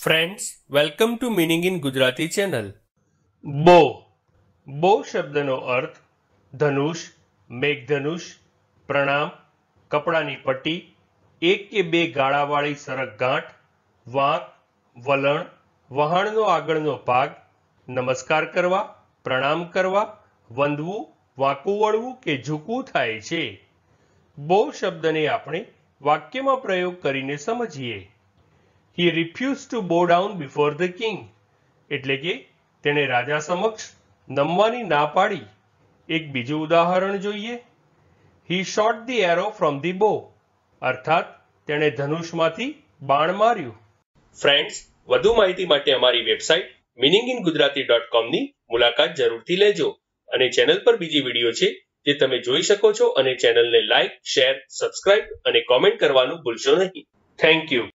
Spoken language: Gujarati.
friends welcome to meaning in Gujarati channel bow bow શબ્દનો અર્થ ધનુષ મેઘધનુષ પ્રણામ કપડાની પટ્ટી એક કે બે ગાળાવાળી સરક ગાંઠ વાંક વલણ વહાણનો આગળનો ભાગ નમસ્કાર કરવા પ્રણામ કરવા વંદવું વાંકું વળવું કે ઝૂકવું થાય છે બો શબ્દને આપણે વાક્યમાં પ્રયોગ કરીને સમજીએ he refuse to bow down before the king એટલે કે તેણે રાજા સમક્ષ નમવાની ના પાડી એક બીજું ઉદાહરણ જોઈએ he shot the arrow from the bow અર્થાત તેણે ધનુષમાંથી બાણ માર્યું ફ્રેન્ડ્સ વધુ માહિતી માટે અમારી website meaning in Gujarati dot કોમની મુલાકાત જરૂરથી લેજો અને ચેનલ પર બીજી વિડીયો છે જે તમે જોઈ શકો છો અને ચેનલને લાઇક શેર સબસ્ક્રાઇબ અને કોમેન્ટ કરવાનું ભૂલશો નહીં થેન્ક યુ